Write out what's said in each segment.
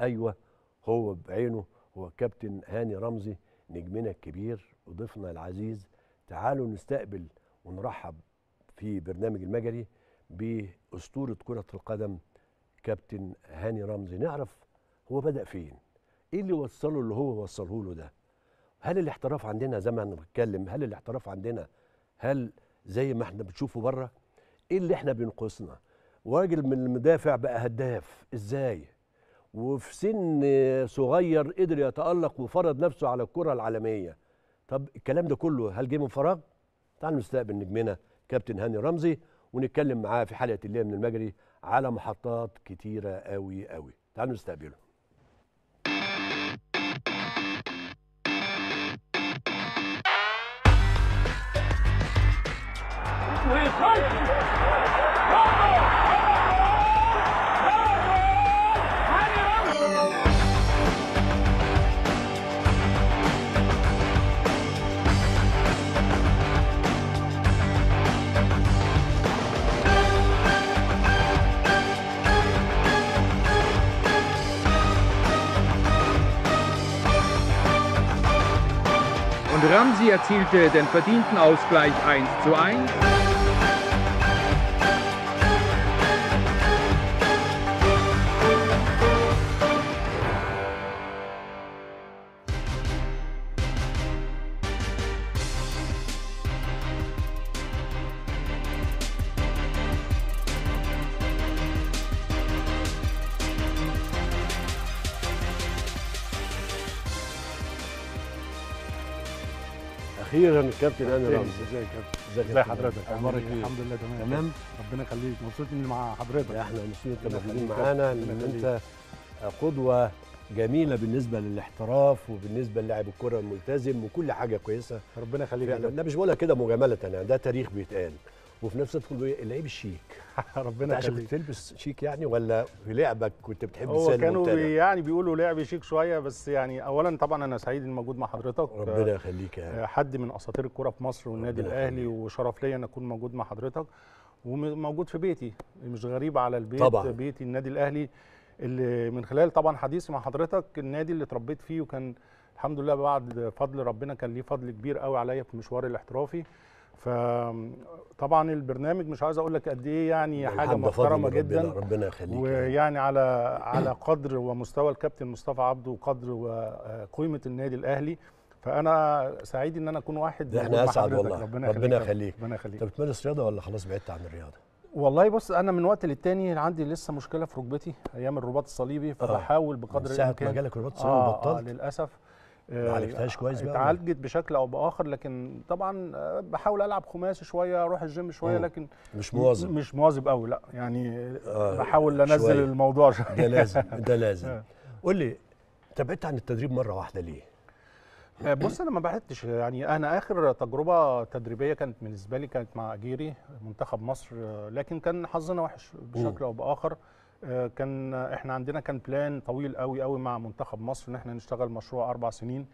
ايوه هو بعينه هو كابتن هاني رمزي نجمنا الكبير وضيفنا العزيز تعالوا نستقبل ونرحب في برنامج المجري باسطوره كره القدم كابتن هاني رمزي نعرف هو بدا فين ايه اللي وصله اللي هو وصله له ده هل الاحتراف عندنا زي ما انا بتكلم هل الاحتراف عندنا هل زي ما احنا بنشوفه بره ايه اللي احنا بينقصنا راجل من المدافع بقى هداف ازاي وفي سن صغير قدر يتألق وفرض نفسه على الكرة العالمية طب الكلام ده كله هل جه من فراغ؟ تعالوا نستقبل نجمنا كابتن هاني رمزي ونتكلم معاه في حلقة الليل من المجري على محطات كتيرة قوي قوي تعالوا نستقبله ويخلص Ramsey erzielte den verdienten Ausgleich 1 zu 1. اخيرا الكابتن انا رمزي ازيك يا كابتن ازي حضرتك اخبارك إيه؟, ايه الحمد لله تمام تمام ربنا يخليك مبسوط اني مع حضرتك احنا مبسوطين انت موجودين معانا لان انت قدوه جميله بالنسبه للاحتراف وبالنسبه للاعب الكره الملتزم وكل حاجه كويسه ربنا يخليك انا مش بقولها كده مجامله يعني ده تاريخ بيتقال وفي نفس الوقت له إيه، اللعيب الشيك ربنا يخليك عشان بتلبس شيك يعني ولا في لعبك كنت بتحب هو كانوا بي يعني بيقولوا لعب شيك شويه بس يعني اولا طبعا انا سعيد اني موجود مع حضرتك ربنا يخليك يعني. حد من اساطير الكوره في مصر والنادي الاهلي وشرف ليا ان اكون موجود مع حضرتك وموجود في بيتي مش غريب على البيت طبعا. بيتي النادي الاهلي اللي من خلال طبعا حديثي مع حضرتك النادي اللي اتربيت فيه وكان الحمد لله بعد فضل ربنا كان ليه فضل كبير قوي عليا في مشواري الاحترافي فطبعا البرنامج مش عايز اقول لك قد ايه يعني حاجه محترمه جدا ربنا, ربنا يخليك ويعني على على قدر ومستوى الكابتن مصطفى عبده وقدر وقيمه آه، النادي الاهلي فانا سعيد ان انا اكون واحد احنا اسعد والله ربنا يخليك ربنا يخليك ربنا يخليك انت بتمارس رياضه ولا خلاص بعدت عن الرياضه؟ والله بص انا من وقت للتاني عندي لسه مشكله في ركبتي ايام الرباط الصليبي آه. فبحاول بقدر الامكان ساعه ما جالك الرباط الصليبي آه بطلت آه للاسف اتعالجتهاش آه، كويس بقى إيه؟ اتعالجت بشكل او باخر لكن طبعا آه، بحاول العب خماسي شويه اروح الجيم شويه لكن مش مواظب مش مواظب قوي لا يعني آه بحاول انزل شوية. الموضوع شويه ده لازم ده لازم آه. قول لي انت بعدت عن التدريب مره واحده ليه؟ بص انا ما بعدتش يعني انا اخر تجربه تدريبيه كانت بالنسبه لي كانت مع اجيري منتخب مصر لكن كان حظنا وحش بشكل او باخر آه، كان احنا عندنا كان بلان طويل قوي قوي مع منتخب مصر ان احنا نشتغل مشروع اربع سنين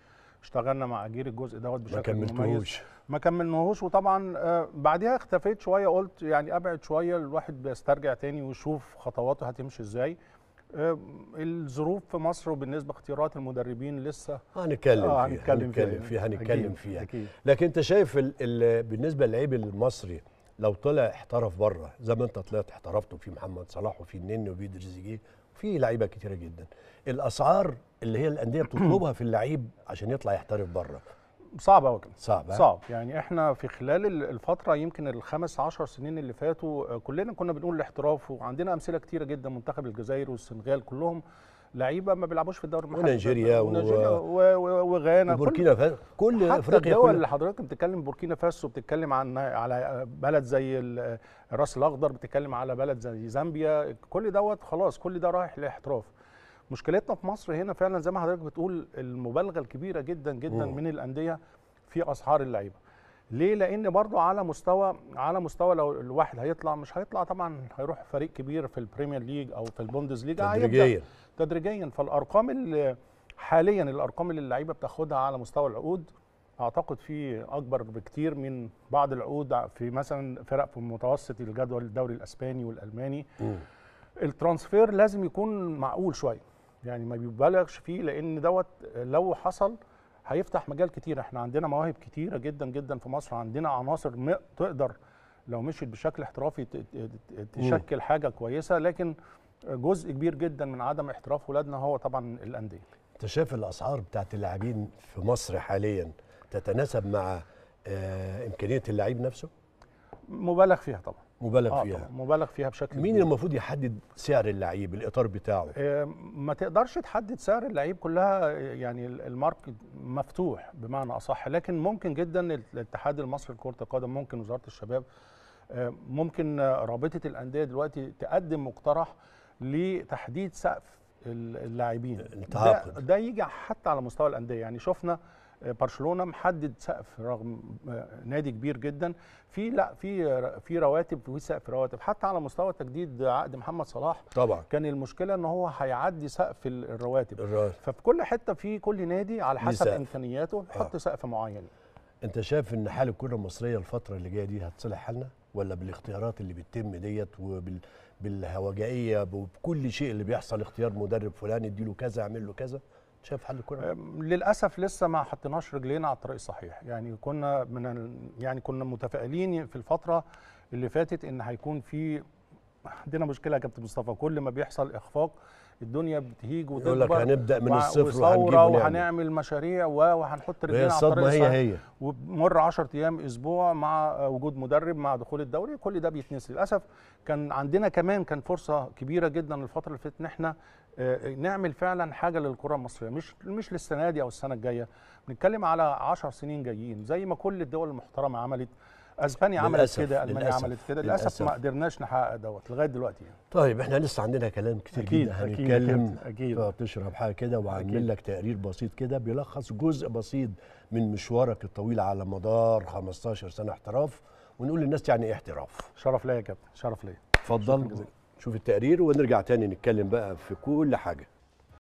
اشتغلنا مع اجير الجزء دوت بشكل ما مميز ما كملناهوش وطبعا آه، بعدها اختفيت شويه قلت يعني ابعد شويه الواحد بيسترجع تاني ويشوف خطواته هتمشي ازاي آه، الظروف في مصر وبالنسبه اختيارات المدربين لسه هنتكلم آه فيها هنتكلم فيها هنتكلم فيها, هنتكلم فيها. لكن انت شايف الـ الـ بالنسبه للعيب المصري لو طلع احترف بره زي ما انت طلعت احترفت وفي محمد صلاح وفي النني وفي تريزيجيه وفي لعيبه كتيره جدا الاسعار اللي هي الانديه بتطلبها في اللعيب عشان يطلع يحترف بره صعب قوي صعب صعب يعني احنا في خلال الفتره يمكن الخمس عشر سنين اللي فاتوا آه، كلنا كنا بنقول الاحتراف وعندنا امثله كتيره جدا منتخب الجزائر والسنغال كلهم لعيبه ما بيلعبوش في الدوري المحلي ونيجيريا وغانا وبوركينا فاسو كل افريقيا الدول اللي حضرتك بتتكلم بوركينا فاسو بتتكلم عن على بلد زي الراس الاخضر بتتكلم على بلد زي زامبيا كل دوت خلاص كل ده رايح للاحتراف مشكلتنا في مصر هنا فعلا زي ما حضرتك بتقول المبالغه الكبيره جدا جدا م. من الانديه في اسعار اللعيبه ليه لان برضو على مستوى على مستوى لو الواحد هيطلع مش هيطلع طبعا هيروح فريق كبير في البريمير ليج او في البوندز ليج تدريجيا تدريجيا فالارقام اللي حاليا الارقام اللي اللعيبه بتاخدها على مستوى العقود اعتقد في اكبر بكتير من بعض العقود في مثلا فرق في متوسط الجدول الدوري الاسباني والالماني م. الترانسفير لازم يكون معقول شويه يعني ما بيبالغش فيه لان دوت لو حصل هيفتح مجال كتير احنا عندنا مواهب كتيره جدا جدا في مصر عندنا عناصر تقدر لو مشيت بشكل احترافي تشكل حاجه كويسه لكن جزء كبير جدا من عدم احتراف ولادنا هو طبعا الانديه انت شايف الاسعار بتاعت اللاعبين في مصر حاليا تتناسب مع آه، امكانيه اللعيب نفسه مبالغ فيها طبعا مبالغ آه فيها مبالغ فيها بشكل مين المفروض يحدد سعر اللعيب الاطار بتاعه آه ما تقدرش تحدد سعر اللعيب كلها يعني الماركت مفتوح بمعنى اصح لكن ممكن جدا الاتحاد المصري لكره القدم ممكن وزاره الشباب آه ممكن رابطه الانديه دلوقتي تقدم مقترح لتحديد سقف اللاعبين التعاقد ده, ده يجي حتى على مستوى الانديه يعني شفنا برشلونه محدد سقف رغم آه، نادي كبير جدا في لا في آه، في رواتب في سقف رواتب حتى على مستوى تجديد عقد محمد صلاح طبعا كان المشكله ان هو هيعدي سقف الرواتب الرواتب ففي كل حته في كل نادي على حسب امكانياته يحط آه. سقف معين انت شايف ان حال الكره المصريه الفتره اللي جايه دي هتصلح حالنا ولا بالاختيارات اللي بتتم ديت وبالهوجائيه وبكل شيء اللي بيحصل اختيار مدرب فلان يديله كذا اعمل له كذا شايف حل كويس للاسف لسه ما حطيناش رجلينا على الطريق الصحيح يعني كنا من يعني كنا متفائلين في الفتره اللي فاتت ان هيكون في عندنا مشكله يا كابتن مصطفى كل ما بيحصل اخفاق الدنيا بتهيج وتكبر يقول لك هنبدا من الصفر وهنجيب وهنعمل مشاريع وهنحط رجلينا على الطريق هي هي ومر 10 ايام اسبوع مع وجود مدرب مع دخول الدوري كل ده بيتنسي للاسف كان عندنا كمان كان فرصه كبيره جدا الفتره اللي فاتت ان احنا آه، نعمل فعلا حاجه للكره المصريه مش مش للسنه دي او السنه الجايه بنتكلم على 10 سنين جايين زي ما كل الدول المحترمه عملت اسبانيا عملت كده المانيا عملت كده للأسف, للاسف ما قدرناش نحقق دوت لغايه دلوقتي يعني. طيب احنا لسه عندنا كلام كتير أكيد جدا هنتكلم اكيد اكيد طيب، تشرب حاجه كده وعامل لك تقرير بسيط كده بيلخص جزء بسيط من مشوارك الطويل على مدار 15 سنه احتراف ونقول للناس يعني ايه احتراف شرف ليا يا كابتن شرف ليا اتفضل نشوف التقرير ونرجع تاني نتكلم بقى في كل حاجه